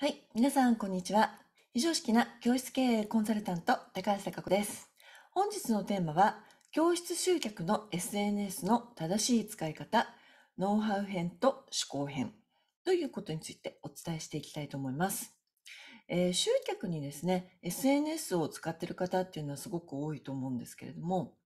はい。皆さん、こんにちは。非常識な教室経営コンサルタント、高橋貴子です。本日のテーマは、教室集客の SNS の正しい使い方、ノウハウ編と思考編ということについてお伝えしていきたいと思います。えー、集客にですね、SNS を使っている方っていうのはすごく多いと思うんですけれども、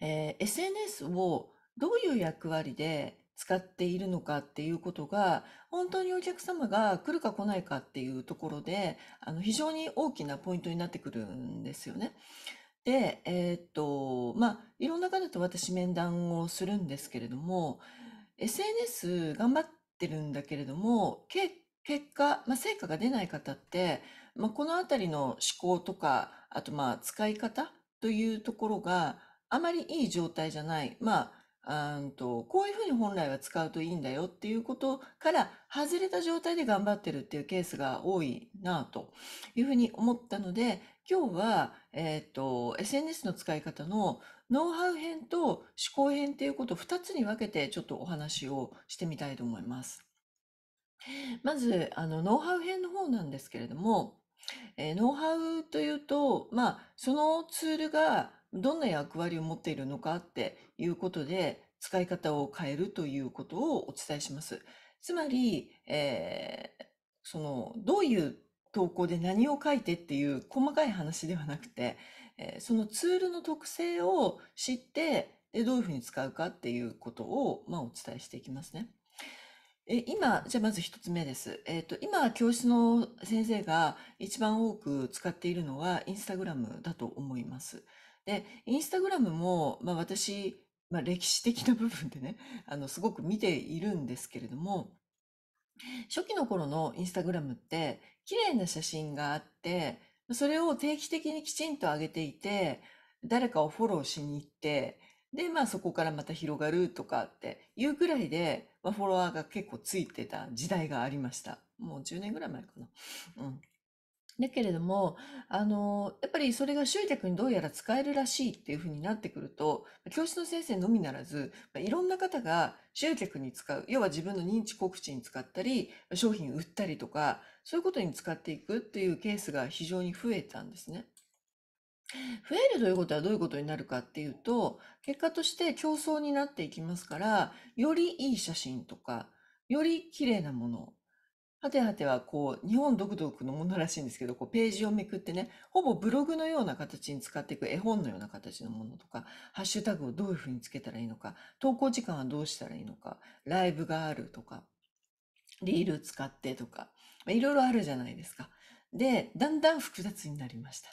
えー、SNS をどういう役割で使っているのかっていうことが、本当にお客様が来るか来ないかっていうところで、あの、非常に大きなポイントになってくるんですよね。で、えー、っと、まあ、いろんな方と私面談をするんですけれども、SNS 頑張ってるんだけれども、結果、まあ、成果が出ない方って、まあ、この辺りの思考とか、あとまあ使い方というところがあまりいい状態じゃない。まああとこういうふうに本来は使うといいんだよっていうことから外れた状態で頑張ってるっていうケースが多いなというふうに思ったので今日は、えーと、と SNS の使い方のノウハウ編と思考編っていうことを2つに分けてちょっとお話をしてみたいと思います。まずあのノウハウ編の方なんですけれども、えー、ノウハウというと、まあ、そのツールがどんな役割を持っているのかっていうことで使い方を変えるということをお伝えします。つまり、えー、そのどういう投稿で何を書いてっていう細かい話ではなくて、えー、そのツールの特性を知ってでどういうふうに使うかっていうことを、まあ、お伝えしていきますね。え今、じゃあまず一つ目です。えっ、ー、と、今、教室の先生が一番多く使っているのはインスタグラムだと思います。で、インスタグラムも、まあ、私、まあ、歴史的な部分でね、あの、すごく見ているんですけれども、初期の頃のインスタグラムって、綺麗な写真があって、それを定期的にきちんと上げていて、誰かをフォローしに行って、で、まあそこからまた広がるとかっていうくらいで、まあ、フォロワーが結構ついてた時代がありました。もう10年ぐらい前かな。うん。だけれども、あの、やっぱりそれが集客にどうやら使えるらしいっていうふうになってくると、教室の先生のみならず、いろんな方が集客に使う、要は自分の認知告知に使ったり、商品売ったりとか、そういうことに使っていくっていうケースが非常に増えたんですね。増えるということはどういうことになるかっていうと、結果として競争になっていきますから、よりいい写真とか、より綺麗なものはてはてはこう日本独特のものらしいんですけどこうページをめくってねほぼブログのような形に使っていく絵本のような形のものとかハッシュタグをどういうふうにつけたらいいのか投稿時間はどうしたらいいのかライブがあるとかリール使ってとかいろいろあるじゃないですか。でだんだん複雑になりました。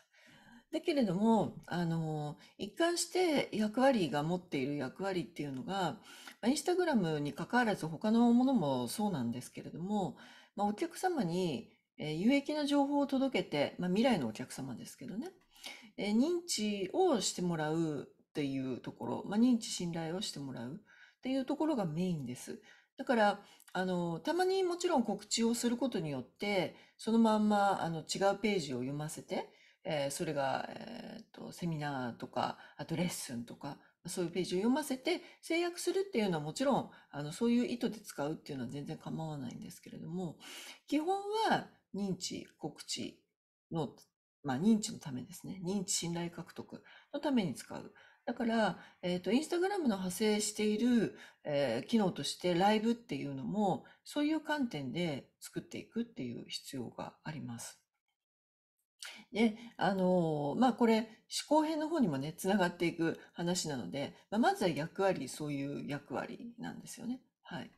だけれどもあの一貫して役割が持っている役割っていうのがインスタグラムにかかわらず他のものもそうなんですけれどもまあ、お客様に、えー、有益な情報を届けて、まあ、未来のお客様ですけどね、えー、認知をしてもらうっていうところ、まあ、認知信頼をしてもらうっていうところがメインです。だから、あの、たまにもちろん告知をすることによって、そのまんま、あの、違うページを読ませて、えー、それが、えー、っと、セミナーとか、あとレッスンとか、そういうページを読ませて制約するっていうのはもちろん、あの、そういう意図で使うっていうのは全然構わないんですけれども、基本は認知、告知の、まあ、認知のためですね。認知信頼獲得のために使う。だから、えっ、ー、と、インスタグラムの派生している、えー、機能としてライブっていうのも、そういう観点で作っていくっていう必要があります。で、あのー、まあ、これ、思考編の方にもね、つながっていく話なので、まあ、まずは役割、そういう役割なんですよね。はい。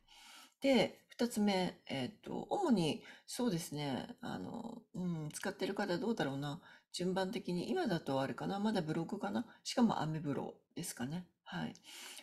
で、二つ目、えっ、ー、と、主に、そうですね、あの、うん、使ってる方どうだろうな。順番的に、今だとあれかな、まだブログかな。しかもアメブロですかね。はい。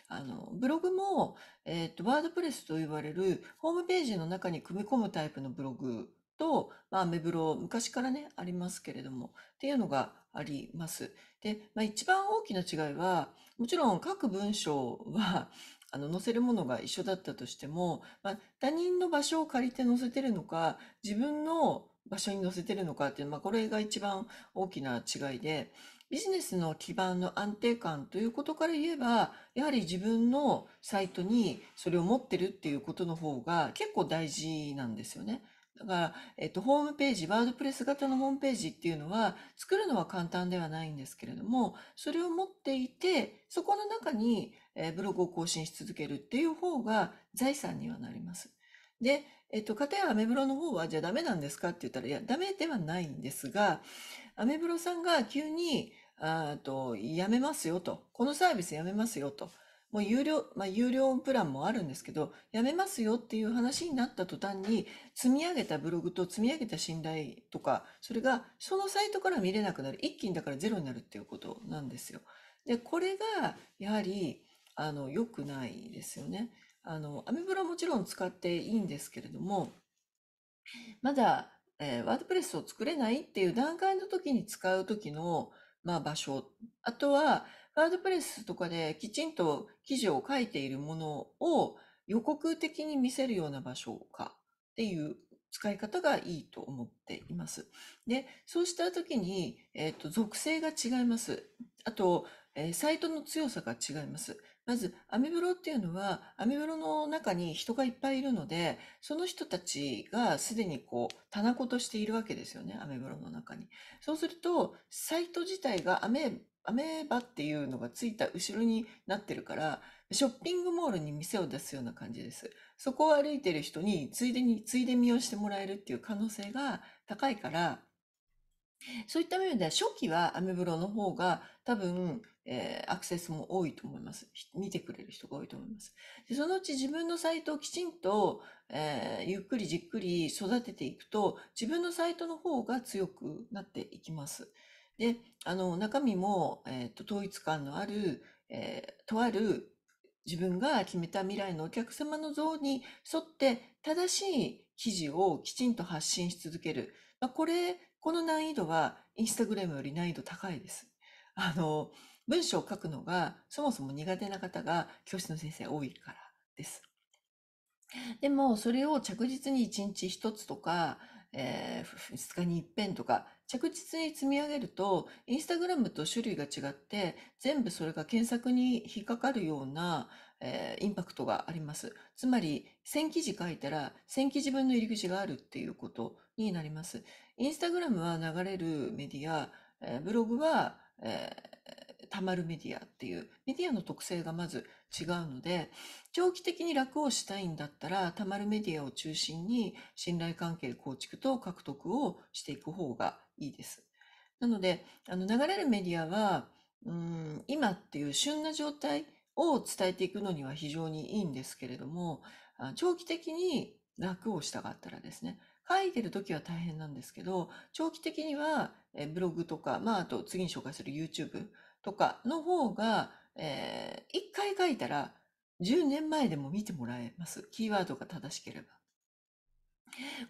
あの、ブログも、えっ、ー、と、ワードプレスと言われるホームページの中に組み込むタイプのブログと、まあ、目風呂、昔からね、ありますけれども、っていうのがあります。で、まあ、一番大きな違いは、もちろん各文章は、あの、載せるものが一緒だったとしても、まあ、他人の場所を借りて載せてるのか、自分の場所に載せてるのかっていう、まあ、これが一番大きな違いで、ビジネスの基盤の安定感ということから言えば、やはり自分のサイトにそれを持ってるっていうことの方が結構大事なんですよね。だから、えっと、ホームページ、ワードプレス型のホームページっていうのは、作るのは簡単ではないんですけれども、それを持っていて、そこの中に、えブログを更新し続けるっていう方が財産にはなります。で、えっと、たやアメブロの方は、じゃあダメなんですかって言ったら、いや、ダメではないんですが、アメブロさんが急に、あと、やめますよと、このサービスやめますよと。もう有料、まあ、有料プランもあるんですけど、やめますよっていう話になった途端に、積み上げたブログと積み上げた信頼とか、それがそのサイトから見れなくなる。一気にだからゼロになるっていうことなんですよ。で、これが、やはり、あの、良くないですよね。あの、アメブロもちろん使っていいんですけれども、まだ、えー、ワードプレスを作れないっていう段階の時に使う時の、まあ、場所。あとは、ワードプレスとかできちんと記事を書いているものを予告的に見せるような場所かっていう使い方がいいと思っています。で、そうした時に、えっ、ー、と、属性が違います。あと、えー、サイトの強さが違います。まず、アメブロっていうのは、アメブロの中に人がいっぱいいるので、その人たちがすでにこう、棚子としているわけですよね、アメブロの中に。そうすると、サイト自体がアメ、アメーバっていうのがついた後ろになってるから、ショッピングモールに店を出すような感じです。そこを歩いてる人に、ついでに、ついで見をしてもらえるっていう可能性が高いから、そういった面では初期はアメブロの方が多分、えー、アクセスも多いと思います。見てくれる人が多いと思います。でそのうち自分のサイトをきちんと、えー、ゆっくりじっくり育てていくと自分のサイトの方が強くなっていきます。で、あの中身も、えーと、統一感のある、えー、とある自分が決めた未来のお客様の像に沿って正しい記事をきちんと発信し続ける。まあ、これこの難易度はインスタグラムより難易度高いです。あの、文章を書くのがそもそも苦手な方が教室の先生多いからです。でも、それを着実に1日1つとか、えー、2日に一遍とか、着実に積み上げると、インスタグラムと種類が違って、全部それが検索に引っかかるような、えー、インパクトがあります。つまり、1000記事書いたら、1000記事分の入り口があるっていうことになります。インスタグラムは流れるメディア、えブログは、えー、たまるメディアっていうメディアの特性がまず違うので長期的に楽をしたいんだったらたまるメディアを中心に信頼関係構築と獲得をしていく方がいいです。なのであの流れるメディアはうん今っていう旬な状態を伝えていくのには非常にいいんですけれども長期的に楽をしたかったらですね書いてる時は大変なんですけど、長期的には、えブログとか、まあ、あと次に紹介する YouTube とかの方が、えー、1回書いたら10年前でも見てもらえます。キーワードが正しければ。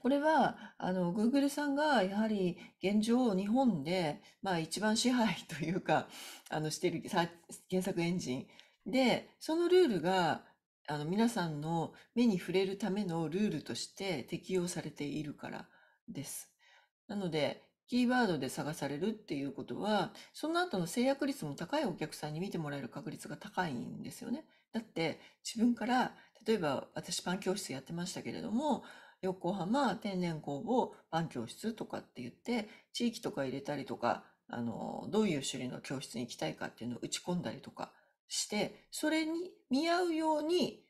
これは、あの、Google さんが、やはり、現状、日本で、まあ、一番支配というか、あの、してる、検索エンジンで、そのルールが、あの皆さんの目に触れるためのルールとして適用されているからです。なので、キーワードで探されるっていうことは、その後の制約率も高いお客さんに見てもらえる確率が高いんですよね。だって、自分から、例えば私パン教室やってましたけれども、横浜天然工房パン教室とかって言って、地域とか入れたりとか、あの、どういう種類の教室に行きたいかっていうのを打ち込んだりとかして、それに見合うように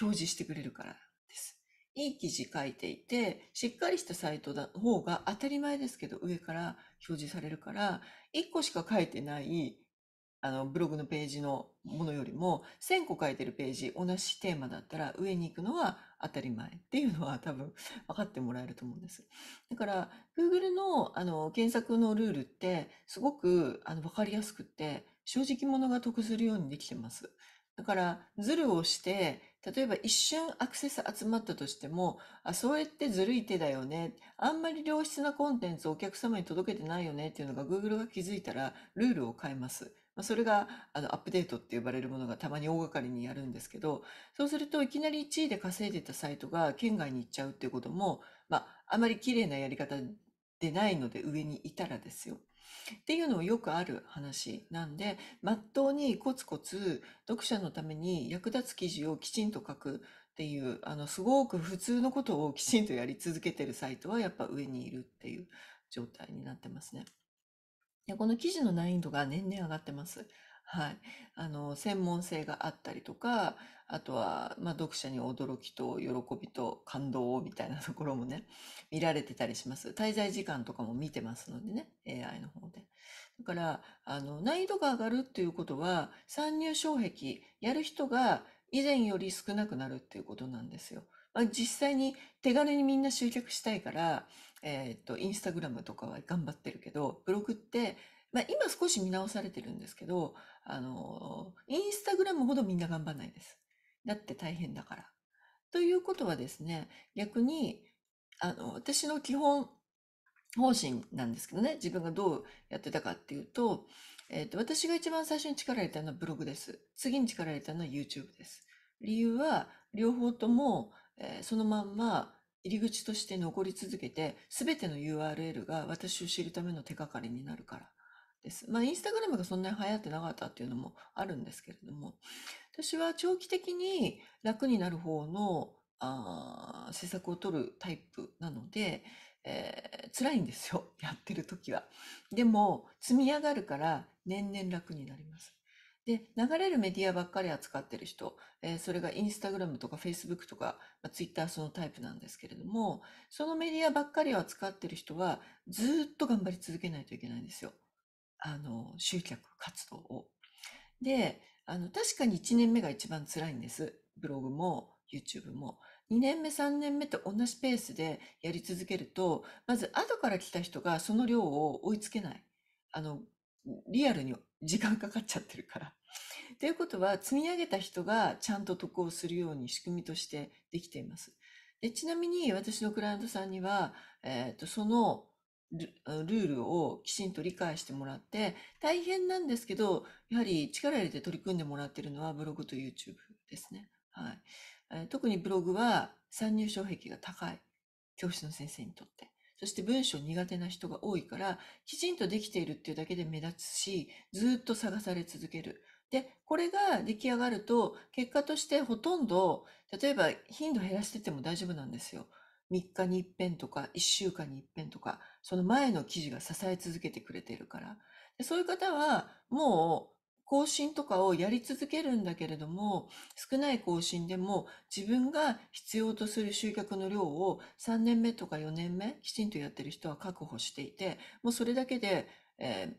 表示してくれるからです。いい記事書いていて、しっかりしたサイトの方が当たり前ですけど上から表示されるから、1個しか書いてないあのブログのページのものよりも1000個書いてるページ同じテーマだったら上に行くのは当たり前っていうのは多分分かってもらえると思うんです。だから Google のあの検索のルールってすごくあの分かりやすくって正直者が得するようにできてます。だからズルをして例えば一瞬アクセス集まったとしても、あ、そうやってずるい手だよね。あんまり良質なコンテンツをお客様に届けてないよねっていうのが Google が気づいたらルールを変えます。まそれがあのアップデートって呼ばれるものがたまに大掛かりにやるんですけど、そうするといきなり1位で稼いでたサイトが県外に行っちゃうっていうことも、まあ、あまり綺麗なやり方でないので上にいたらですよ。っていうのをよくある話なんで、まっとうにコツコツ読者のために役立つ記事をきちんと書くっていう、あの、すごく普通のことをきちんとやり続けてるサイトはやっぱ上にいるっていう状態になってますね。でこの記事の難易度が年々上がってます。はい。あの、専門性があったりとか、あとは、まあ、読者に驚きと喜びと感動をみたいなところもね、見られてたりします。滞在時間とかも見てますのでね、AI の方で。だから、あの、難易度が上がるっていうことは、参入障壁、やる人が以前より少なくなるっていうことなんですよ。まあ、実際に手軽にみんな集客したいから、えー、っと、インスタグラムとかは頑張ってるけど、ブログってまあ、今少し見直されてるんですけど、あの、インスタグラムほどみんな頑張んないです。だって大変だから。ということはですね、逆に、あの、私の基本方針なんですけどね、自分がどうやってたかっていうと、えっ、ー、と、私が一番最初に力入れたのはブログです。次に力入れたのは YouTube です。理由は、両方とも、えー、そのまんま入り口として残り続けて、すべての URL が私を知るための手がかりになるから。です。まあ、インスタグラムがそんなに流行ってなかったっていうのもあるんですけれども、私は長期的に楽になる方の、あ施策を取るタイプなので、えー、辛いんですよ。やってる時は。でも、積み上がるから年々楽になります。で、流れるメディアばっかり扱ってる人、えー、それがインスタグラムとかフェイスブックとか、まあ、ツイッターそのタイプなんですけれども、そのメディアばっかりを扱ってる人は、ずっと頑張り続けないといけないんですよ。あの、集客活動を。で、あの、確かに1年目が一番辛いんです。ブログも YouTube も。2年目、3年目と同じペースでやり続けると、まず後から来た人がその量を追いつけない。あの、リアルに時間かかっちゃってるから。ということは、積み上げた人がちゃんと得をするように仕組みとしてできています。でちなみに私のクライアントさんには、えっ、ー、と、その、ルールをきちんと理解してもらって大変なんですけどやはり力入れて取り組んでもらってるのはブログと YouTube ですね。はい、え特にブログは参入障壁が高い教師の先生にとってそして文章苦手な人が多いからきちんとできているっていうだけで目立つしずっと探され続ける。でこれが出来上がると結果としてほとんど例えば頻度減らしてても大丈夫なんですよ。3日に一遍とか1週間に一遍とかその前の記事が支え続けてくれてるから。でそういう方は、もう、更新とかをやり続けるんだけれども、少ない更新でも自分が必要とする集客の量を3年目とか4年目、きちんとやってる人は確保していて、もうそれだけで、えー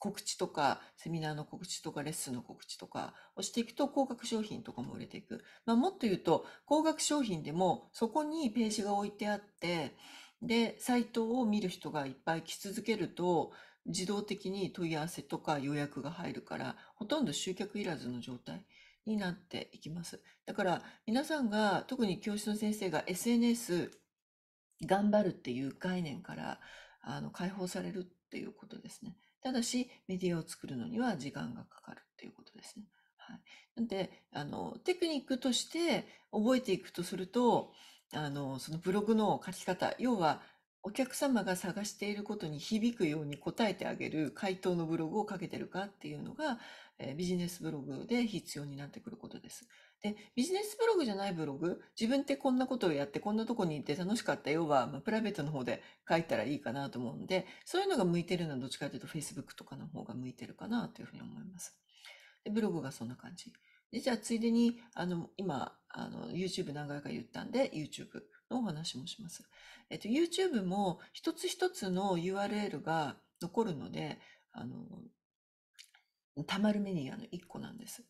告知とか、セミナーの告知とか、レッスンの告知とかをしていくと、高額商品とかも売れていく。まあ、もっと言うと、高額商品でも、そこにページが置いてあって、で、サイトを見る人がいっぱい来続けると、自動的に問い合わせとか予約が入るから、ほとんど集客いらずの状態になっていきます。だから皆さんが、特に教師の先生が SNS 頑張るっていう概念から、あの、解放されるっていうことですね。ただし、メディアを作るのには時間がかかるっていうことですね。はい。なんで、あの、テクニックとして覚えていくとすると、あの、そのブログの書き方、要はお客様が探していることに響くように答えてあげる回答のブログをかけてるかっていうのが、えービジネスブログで必要になってくることです。で、ビジネスブログじゃないブログ、自分ってこんなことをやってこんなとこに行って楽しかったよは、まあ、プライベートの方で書いたらいいかなと思うんで、そういうのが向いてるのはどっちかというと Facebook とかの方が向いてるかなというふうに思います。でブログがそんな感じ。で、じゃあ、ついでに、あの、今、あの、YouTube 何回か言ったんで、YouTube のお話もします。えっと、YouTube も一つ一つの URL が残るので、あの、たまるメディアの一個なんです。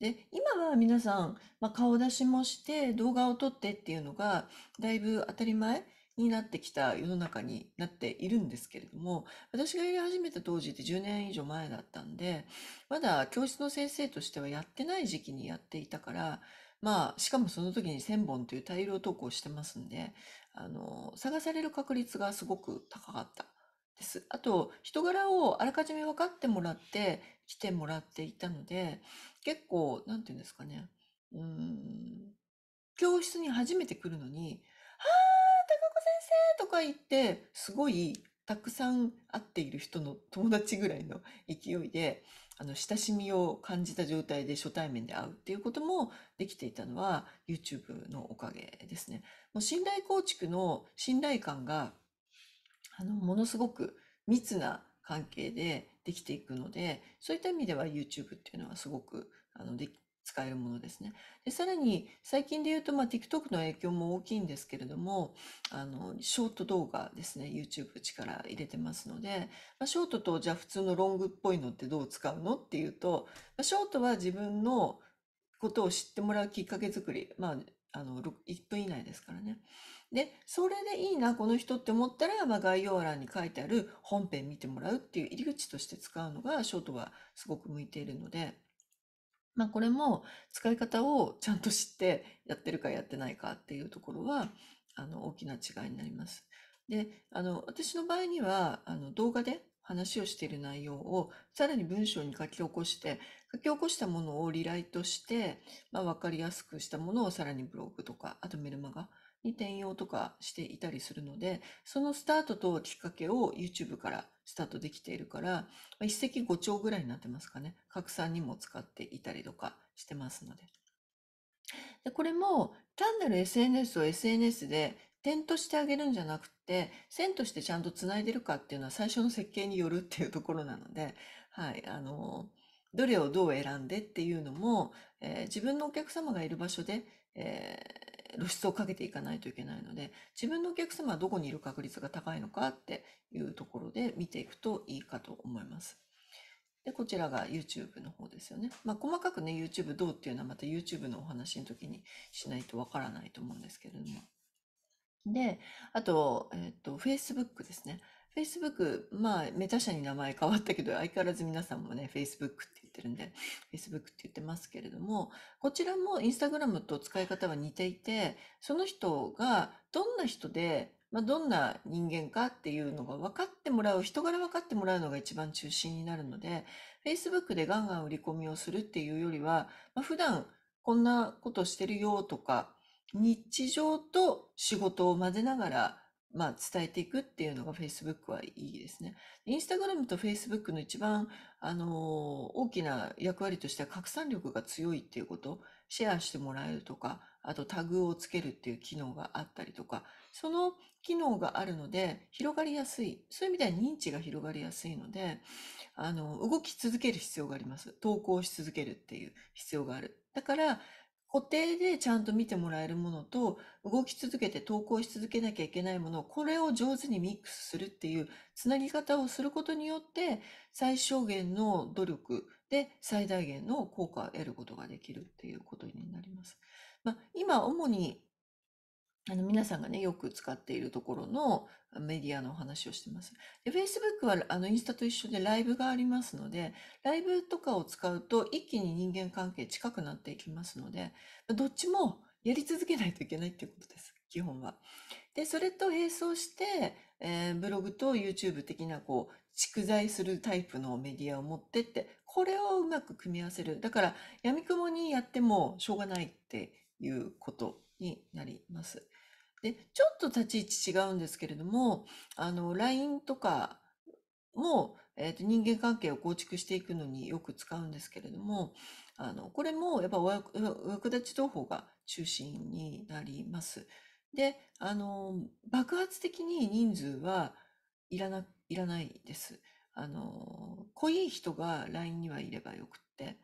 で、今は皆さん、まあ、顔出しもして動画を撮ってっていうのが、だいぶ当たり前になってきた世の中になっているんですけれども、私がやり始めた当時って10年以上前だったんで、まだ教室の先生としてはやってない時期にやっていたから、まあ、しかもその時に1000本という大量投稿してますんで、あの、探される確率がすごく高かったです。あと、人柄をあらかじめ分かってもらって来てもらっていたので、結構、何て言うんですかね、うん、教室に初めて来るのに、生!」とか言ってすごいたくさん会っている人の友達ぐらいの勢いであの親しみを感じた状態で初対面で会うっていうこともできていたのは YouTube のおかげですね。もう信頼構築の信頼感があのものすごく密な関係でできていくのでそういった意味では YouTube っていうのはすごくあので使えるものですね。でさらに最近で言うと、まあ、TikTok の影響も大きいんですけれどもあのショート動画ですね YouTube 力入れてますので、まあ、ショートとじゃあ普通のロングっぽいのってどう使うのっていうと、まあ、ショートは自分のことを知ってもらうきっかけ作り、まあ、あの1分以内ですからね。でそれでいいなこの人って思ったら、まあ、概要欄に書いてある本編見てもらうっていう入り口として使うのがショートはすごく向いているので。まあ、これも使い方をちゃんと知ってやってるかやってないかっていうところはあの大きな違いになります。であの私の場合にはあの動画で話をしている内容をさらに文章に書き起こして書き起こしたものをリライトして、まあ、分かりやすくしたものをさらにブログとかあとメルマガに転用とかしていたりするのでそのスタートときっかけを YouTube からスタートできているから、ま一石五鳥ぐらいになってますかね。拡散にも使っていたりとかしてますので。でこれも単なる SNS を SNS で点としてあげるんじゃなくて線としてちゃんとつないでるかっていうのは最初の設計によるっていうところなので、はい、あのどれをどう選んでっていうのも、えー、自分のお客様がいる場所で、えー露出をかけていかないといけないので、自分のお客様はどこにいる確率が高いのかっていうところで見ていくといいかと思います。で、こちらが YouTube の方ですよね。まあ、細かくね、YouTube どうっていうのはまた YouTube のお話の時にしないとわからないと思うんですけれども。で、あと、えっ、ー、と、Facebook ですね。Facebook、まあ、メタ社に名前変わったけど、相変わらず皆さんもね、Facebook って言ってるんで、Facebook って言ってますけれども、こちらも Instagram と使い方は似ていて、その人がどんな人で、まあ、どんな人間かっていうのが分かってもらう、人柄分かってもらうのが一番中心になるので、Facebook でガンガン売り込みをするっていうよりは、まあ、普段こんなことしてるよとか、日常と仕事を混ぜながら、まあ、伝えていくっていうのが Facebook はいいですね。Instagram と Facebook の一番、あのー、大きな役割としては拡散力が強いっていうこと、シェアしてもらえるとか、あとタグをつけるっていう機能があったりとか、その機能があるので、広がりやすい。そういう意味では認知が広がりやすいので、あの、動き続ける必要があります。投稿し続けるっていう必要がある。だから、固定でちゃんと見てもらえるものと、動き続けて投稿し続けなきゃいけないもの、これを上手にミックスするっていう、つなぎ方をすることによって、最小限の努力で最大限の効果を得ることができるっていうことになります。まあ、今、主にあの皆さんがね、よく使っているところのメディアのお話をしてます。で、Facebook はあのインスタと一緒でライブがありますので、ライブとかを使うと一気に人間関係近くなっていきますので、どっちもやり続けないといけないっていうことです。基本は。で、それと並走して、えー、ブログと YouTube 的なこう、蓄財するタイプのメディアを持ってって、これをうまく組み合わせる。だから、闇雲にやってもしょうがないっていうことになります。で、ちょっと立ち位置違うんですけれども、あの、LINE とかも、えっ、ー、と、人間関係を構築していくのによく使うんですけれども、あの、これもやっぱお役立ち投法が中心になります。で、あの、爆発的に人数はいらな、いらないです。あの、濃い人が LINE にはいればよくって。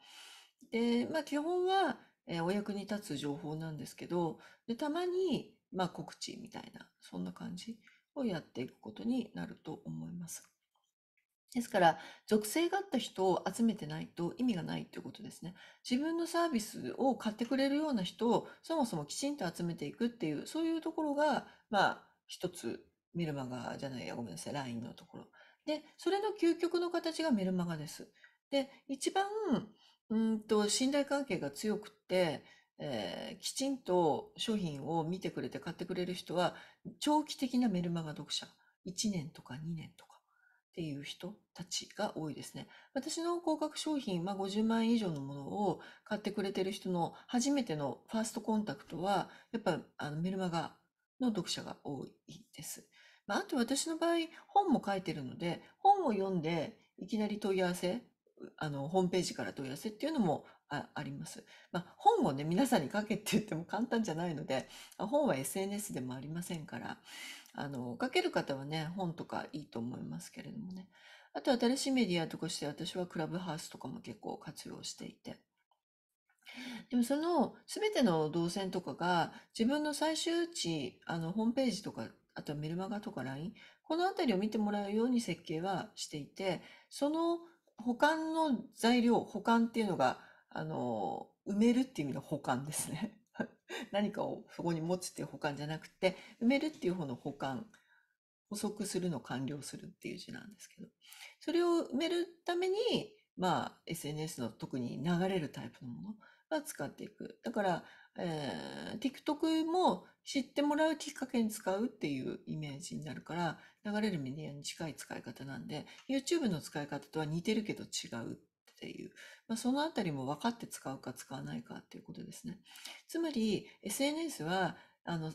で、まあ基本は、えー、お役に立つ情報なんですけど、でたまにまあ、告知みたいな、そんな感じをやっていくことになると思います。ですから、属性があった人を集めてないと意味がないということですね。自分のサービスを買ってくれるような人をそもそもきちんと集めていくっていう、そういうところが、まあ、一つ、メルマガじゃないや、ごめんなさい、LINE のところ。で、それの究極の形がメルマガです。で、一番、うんと、信頼関係が強くって、えー、きちんと商品を見てくれて買ってくれる人は、長期的なメルマガ読者、1年とか2年とかっていう人たちが多いですね。私の高額商品、まあ、50万円以上のものを買ってくれてる人の初めてのファーストコンタクトは、やっぱあのメルマガの読者が多いです。まあ、あと私の場合、本も書いてるので、本を読んで、いきなり問い合わせ、あの、ホームページから問い合わせっていうのもああります。まあ、本をね、皆さんに書けって言っても簡単じゃないので、本は SNS でもありませんから、あの、書ける方はね、本とかいいと思いますけれどもね。あと新しいメディアとかして私はクラブハウスとかも結構活用していて。でもその全ての動線とかが自分の最終値、あのホームページとか、あとはメルマガとか LINE、この辺りを見てもらうように設計はしていて、その保管の材料、保管っていうのがあの、埋めるっていう意味の保管ですね。何かをそこに持つっていう保管じゃなくて、埋めるっていう方の保管、補足するの完了するっていう字なんですけど、それを埋めるために、まあ、SNS の特に流れるタイプのものは使っていく。だから、えー、TikTok も知ってもらうきっかけに使うっていうイメージになるから、流れるメディアに近い使い方なんで、YouTube の使い方とは似てるけど違うっっていう、まあ、そのあたりも分かって使うか使わないかっていうことですね。つまり SNS はあの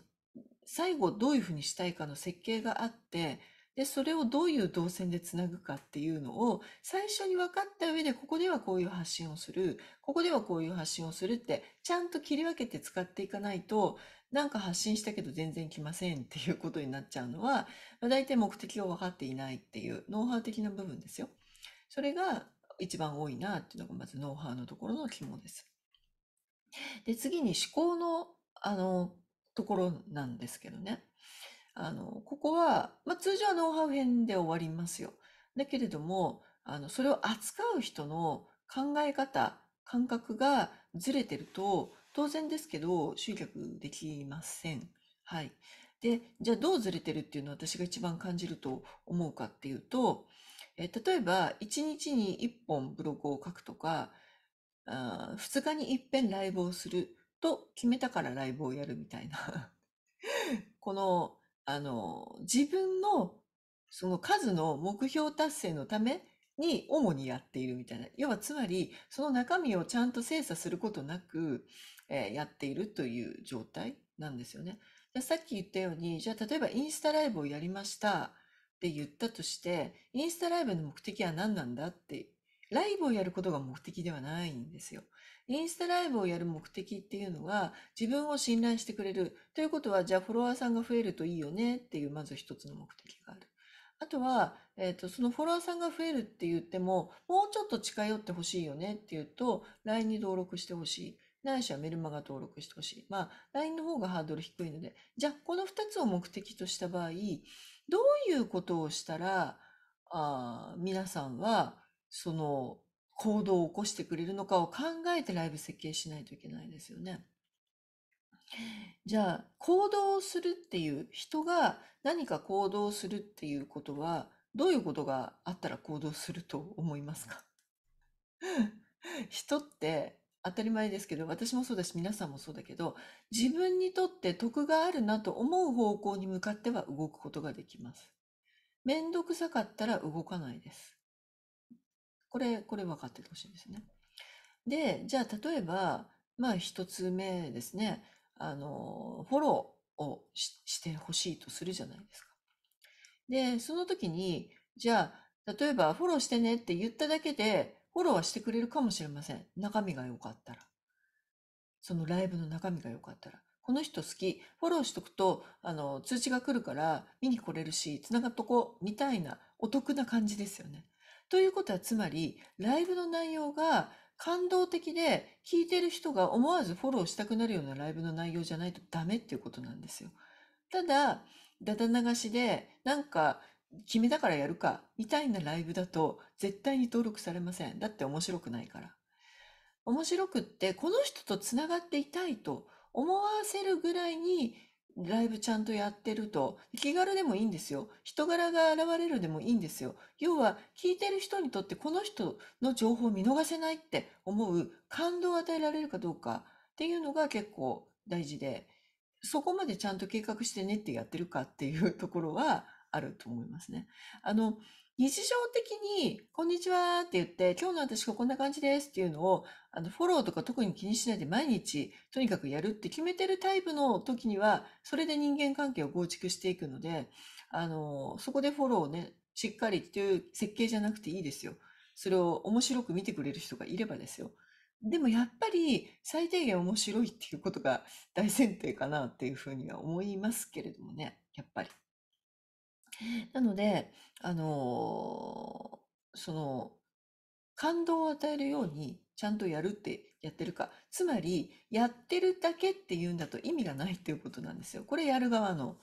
最後どういうふうにしたいかの設計があってでそれをどういう動線でつなぐかっていうのを最初に分かった上でここではこういう発信をするここではこういう発信をするってちゃんと切り分けて使っていかないとなんか発信したけど全然来ませんっていうことになっちゃうのは、まあ、大体目的を分かっていないっていうノウハウ的な部分ですよ。それが一番多いなっていうのがまずノウハウのところの肝です。で、次に思考の、あの、ところなんですけどね。あの、ここは、まあ、通常はノウハウ編で終わりますよ。だけれども、あの、それを扱う人の考え方、感覚がずれてると、当然ですけど、集客できません。はい。で、じゃあどうずれてるっていうのを私が一番感じると思うかっていうと、えー、例えば、1日に1本ブログを書くとか、あ2日にいっぺんライブをすると決めたからライブをやるみたいな この、あの、自分のその数の目標達成のために主にやっているみたいな。要はつまり、その中身をちゃんと精査することなく、えー、やっているという状態なんですよね。さっき言ったように、じゃあ例えばインスタライブをやりました。って言ったとして、インスタライブの目的は何なんだって、ライブをやることが目的ではないんですよ。インスタライブをやる目的っていうのは、自分を信頼してくれる。ということは、じゃあフォロワーさんが増えるといいよねっていう、まず一つの目的がある。あとは、えっ、ー、と、そのフォロワーさんが増えるって言っても、もうちょっと近寄ってほしいよねっていうと、LINE に登録してほしい。ないしはメルマガ登録してほしい。まあ、LINE の方がハードル低いので、じゃあ、この2つを目的とした場合、どういうことをしたら、あ皆さんは、その、行動を起こしてくれるのかを考えてライブ設計しないといけないですよね。じゃあ、行動をするっていう、人が何か行動するっていうことは、どういうことがあったら行動すると思いますか 人って当たり前ですけど、私もそうだし、皆さんもそうだけど、自分にとって得があるなと思う方向に向かっては動くことができます。面倒くさかったら動かないです。これ、これ分かっててほしいですね。で、じゃあ例えば、まあ一つ目ですね、あの、フォローをしてほしいとするじゃないですか。で、その時に、じゃあ、例えばフォローしてねって言っただけで、フォローはしてくれるかもしれません。中身が良かったら。そのライブの中身が良かったら。この人好き、フォローしとくと、あの、通知が来るから見に来れるし、つながっとこう、みたいなお得な感じですよね。ということは、つまり、ライブの内容が感動的で、聞いてる人が思わずフォローしたくなるようなライブの内容じゃないとダメっていうことなんですよ。ただ、だだ流しで、なんか、決めたからやるか、みたいなライブだと、絶対に登録されません。だって面白くないから。面白くって、この人と繋がっていたいと思わせるぐらいに、ライブちゃんとやってると、気軽でもいいんですよ。人柄が現れるでもいいんですよ。要は、聞いてる人にとってこの人の情報を見逃せないって思う感動を与えられるかどうかっていうのが結構大事で、そこまでちゃんと計画してねってやってるかっていうところは、あると思いますね。あの、日常的に、こんにちはって言って、今日の私がこんな感じですっていうのを、あの、フォローとか特に気にしないで毎日、とにかくやるって決めてるタイプの時には、それで人間関係を構築していくので、あの、そこでフォローをね、しっかりっていう設計じゃなくていいですよ。それを面白く見てくれる人がいればですよ。でもやっぱり最低限面白いっていうことが大前提かなっていうふうには思いますけれどもね、やっぱり。なので、あのーその、感動を与えるようにちゃんとやるってやってるか。つまり、やってるだけって言うんだと意味がないっていうことなんですよ。これやる側の思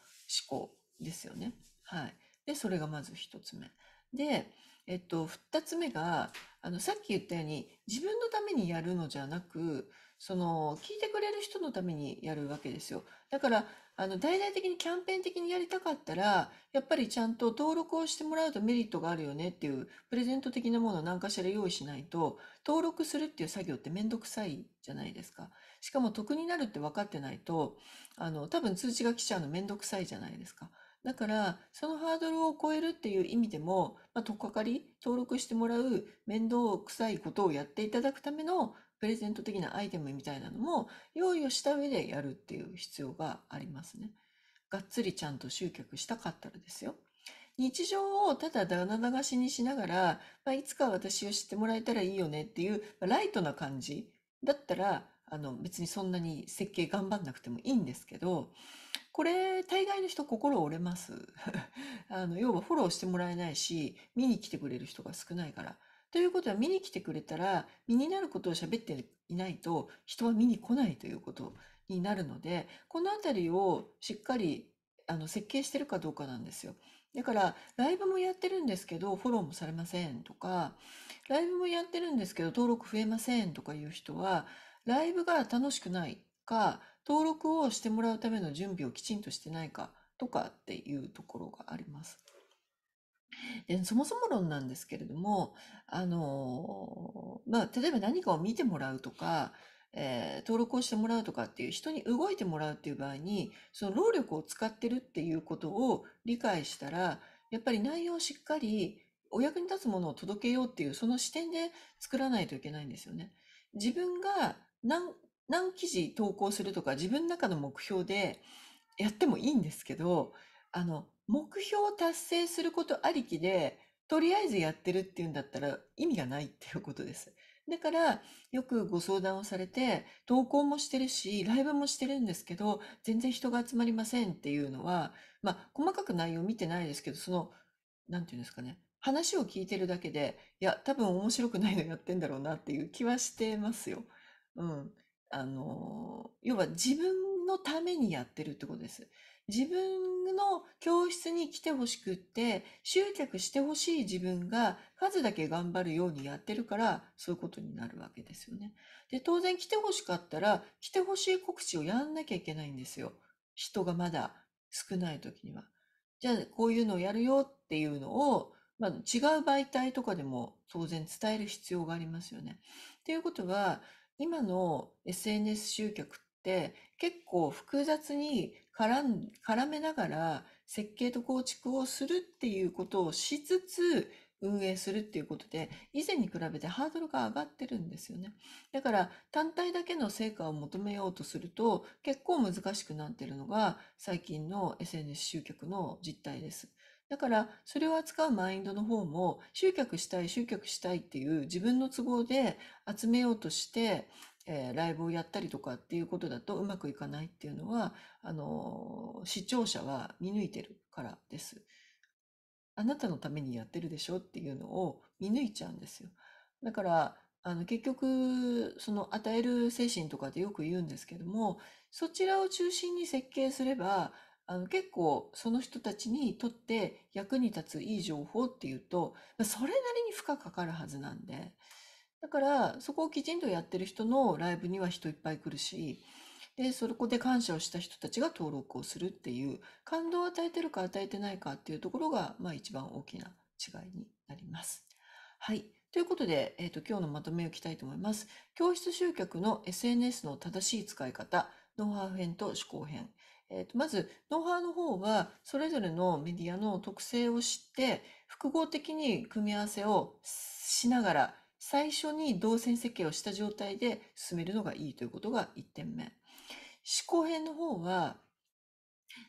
考ですよね。はい。で、それがまず一つ目。で、えっと、二つ目が、あの、さっき言ったように、自分のためにやるのじゃなく、その聞いてくれる人のためにやるわけですよ。だからあの大々的にキャンペーン的にやりたかったらやっぱりちゃんと登録をしてもらうとメリットがあるよねっていうプレゼント的なものを何かしら用意しないと登録するっていう作業って面倒くさいじゃないですか。しかも得になるって分かってないとあの多分通知が来ちゃうの面倒くさいじゃないですか。だからそのハードルを超えるっていう意味でも、まあ、とっかかり登録してもらう面倒くさいことをやっていただくためのプレゼント的なアイテムみたいなのも用意をした上でやるっていう必要がありますね。がっつりちゃんと集客したかったらですよ。日常をただだな流しにしながら、まあ、いつか私を知ってもらえたらいいよねっていう、まあ、ライトな感じだったらあの別にそんなに設計頑張んなくてもいいんですけどこれ大概の人心折れます あの要はフォローしてもらえないし見に来てくれる人が少ないからということは見に来てくれたら身になることを喋っていないと人は見に来ないということになるのでこの辺りをしっかりあの設計してるかどうかなんですよ。だからライブもやってるんですけどフォローもされませんとかライブもやってるんですけど登録増えませんとかいう人はライブが楽しくないか登録をしてもらうための準備をきちんとしてないかとかっていうところがあります。で、そもそも論なんですけれども、あの、まあ、例えば何かを見てもらうとか、えー、登録をしてもらうとかっていう人に動いてもらうっていう場合に、その労力を使ってるっていうことを理解したら、やっぱり内容をしっかりお役に立つものを届けようっていう、その視点で作らないといけないんですよね。自分が何、何記事投稿するとか自分の中の目標でやってもいいんですけど、あの、目標を達成することありきで、とりあえずやってるっていうんだったら意味がないっていうことです。だから、よくご相談をされて、投稿もしてるし、ライブもしてるんですけど、全然人が集まりませんっていうのは、まあ、細かく内容見てないですけど、その、なんていうんですかね、話を聞いてるだけで、いや、多分面白くないのやってんだろうなっていう気はしてますよ。うん。あの、要は自分のためにやってるってことです。自分の教室に来てほしくって、集客してほしい自分が数だけ頑張るようにやってるから、そういうことになるわけですよね。で、当然来てほしかったら、来てほしい告知をやんなきゃいけないんですよ。人がまだ少ない時には。じゃあ、こういうのをやるよっていうのを、まあ、違う媒体とかでも当然伝える必要がありますよね。っていうことは、今の SNS 集客っって結構複雑に絡絡めながら設計と構築をするっていうことをしつつ運営するっていうことで以前に比べてハードルが上がってるんですよねだから単体だけの成果を求めようとすると結構難しくなってるのが最近の SNS 集客の実態ですだからそれを扱うマインドの方も集客したい集客したいっていう自分の都合で集めようとしてえー、ライブをやったりとかっていうことだとうまくいかないっていうのは、あの、視聴者は見抜いてるからです。あなたのためにやってるでしょっていうのを見抜いちゃうんですよ。だから、あの、結局、その与える精神とかでよく言うんですけども、そちらを中心に設計すれば、あの、結構その人たちにとって役に立ついい情報っていうと、それなりに負荷かかるはずなんで、だからそこをきちんとやってる人のライブには人いっぱい来るしでそこで感謝をした人たちが登録をするっていう感動を与えてるか与えてないかっていうところが、まあ、一番大きな違いになります。はいということで、えーと、今日のまとめをいきたいと思います。教室集客の SNS の正しい使い方ノウハウ編と思考編。えーとまずノウハウの方はそれぞれのメディアの特性を知って複合的に組み合わせをしながら最初に動線設計をした状態で進めるのがいいということが1点目。思考編の方は、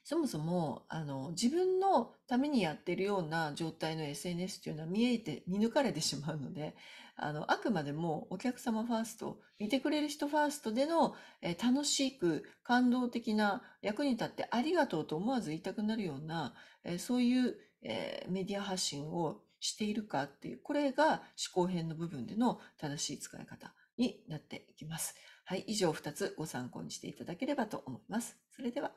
そもそもあの自分のためにやってるような状態の SNS というのは見えて見抜かれてしまうのであのあくまでもお客様ファースト見てくれる人ファーストでの、え楽しく感動的な役に立ってありがとうと思わず言いたくなるような、えそういう、えー、メディア発信をしているかっていう、これが思考編の部分での正しい使い方になっていきます。はい、以上2つご参考にしていただければと思います。それでは。